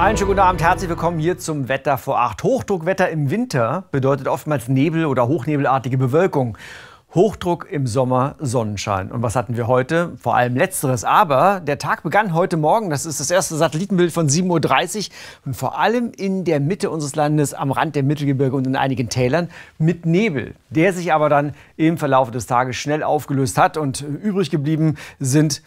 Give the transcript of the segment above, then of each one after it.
Einen schönen guten Abend, herzlich willkommen hier zum Wetter vor 8. Hochdruckwetter im Winter bedeutet oftmals Nebel oder hochnebelartige Bewölkung. Hochdruck im Sommer, Sonnenschein. Und was hatten wir heute? Vor allem letzteres. Aber der Tag begann heute Morgen. Das ist das erste Satellitenbild von 7.30 Uhr. Und vor allem in der Mitte unseres Landes, am Rand der Mittelgebirge und in einigen Tälern mit Nebel, der sich aber dann im Verlauf des Tages schnell aufgelöst hat. Und übrig geblieben sind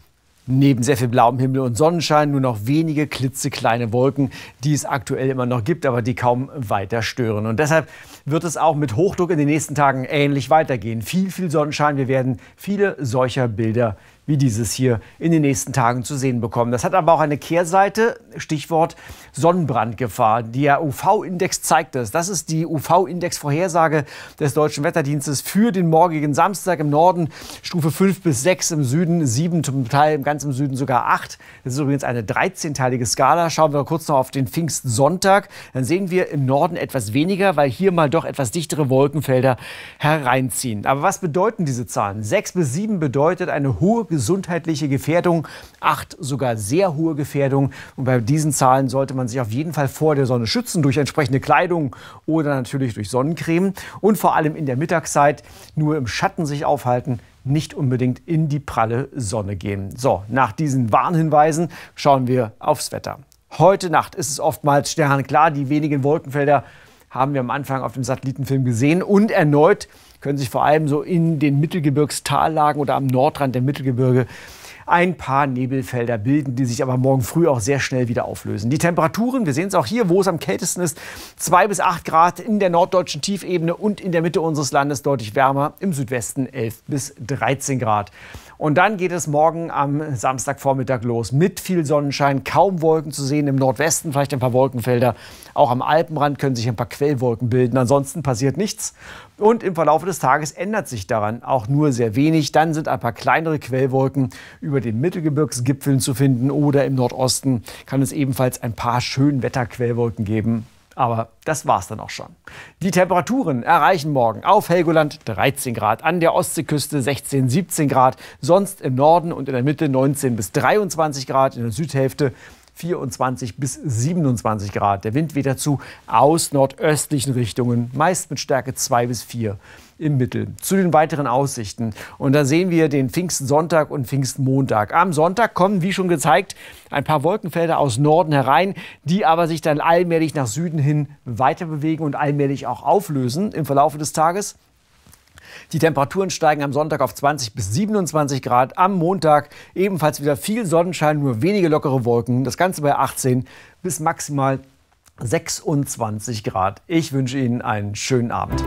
Neben sehr viel blauem Himmel und Sonnenschein nur noch wenige klitzekleine Wolken, die es aktuell immer noch gibt, aber die kaum weiter stören. Und deshalb wird es auch mit Hochdruck in den nächsten Tagen ähnlich weitergehen. Viel, viel Sonnenschein. Wir werden viele solcher Bilder wie dieses hier in den nächsten Tagen zu sehen bekommen. Das hat aber auch eine Kehrseite, Stichwort Sonnenbrandgefahr. Der UV-Index zeigt das. Das ist die UV-Index-Vorhersage des Deutschen Wetterdienstes für den morgigen Samstag im Norden Stufe 5 bis 6, im Süden 7, zum Teil ganz im Süden sogar 8. Das ist übrigens eine 13-teilige Skala. Schauen wir kurz noch auf den Pfingstsonntag. Dann sehen wir im Norden etwas weniger, weil hier mal doch etwas dichtere Wolkenfelder hereinziehen. Aber was bedeuten diese Zahlen? 6 bis 7 bedeutet eine hohe gesundheitliche Gefährdung, acht sogar sehr hohe Gefährdung. Und bei diesen Zahlen sollte man sich auf jeden Fall vor der Sonne schützen durch entsprechende Kleidung oder natürlich durch Sonnencreme. Und vor allem in der Mittagszeit nur im Schatten sich aufhalten, nicht unbedingt in die pralle Sonne gehen. So, nach diesen Warnhinweisen schauen wir aufs Wetter. Heute Nacht ist es oftmals sternklar, die wenigen Wolkenfelder haben wir am Anfang auf dem Satellitenfilm gesehen. Und erneut können sich vor allem so in den Mittelgebirgstallagen oder am Nordrand der Mittelgebirge ein paar Nebelfelder bilden, die sich aber morgen früh auch sehr schnell wieder auflösen. Die Temperaturen, wir sehen es auch hier, wo es am kältesten ist, 2 bis 8 Grad in der norddeutschen Tiefebene und in der Mitte unseres Landes deutlich wärmer, im Südwesten 11 bis 13 Grad. Und dann geht es morgen am Samstagvormittag los mit viel Sonnenschein, kaum Wolken zu sehen, im Nordwesten vielleicht ein paar Wolkenfelder. Auch am Alpenrand können sich ein paar Quellwolken bilden, ansonsten passiert nichts. Und im Verlauf des Tages ändert sich daran auch nur sehr wenig. Dann sind ein paar kleinere Quellwolken über den Mittelgebirgsgipfeln zu finden oder im Nordosten kann es ebenfalls ein paar Schönwetterquellwolken geben. Aber das war's dann auch schon. Die Temperaturen erreichen morgen auf Helgoland 13 Grad, an der Ostseeküste 16, 17 Grad, sonst im Norden und in der Mitte 19 bis 23 Grad, in der Südhälfte 24 bis 27 Grad. Der Wind weht dazu aus nordöstlichen Richtungen, meist mit Stärke 2 bis 4 im Mittel. Zu den weiteren Aussichten. Und da sehen wir den Pfingstsonntag und Pfingstmontag. Am Sonntag kommen, wie schon gezeigt, ein paar Wolkenfelder aus Norden herein, die aber sich dann allmählich nach Süden hin weiter bewegen und allmählich auch auflösen im Verlauf des Tages. Die Temperaturen steigen am Sonntag auf 20 bis 27 Grad. Am Montag ebenfalls wieder viel Sonnenschein, nur wenige lockere Wolken. Das Ganze bei 18 bis maximal 26 Grad. Ich wünsche Ihnen einen schönen Abend.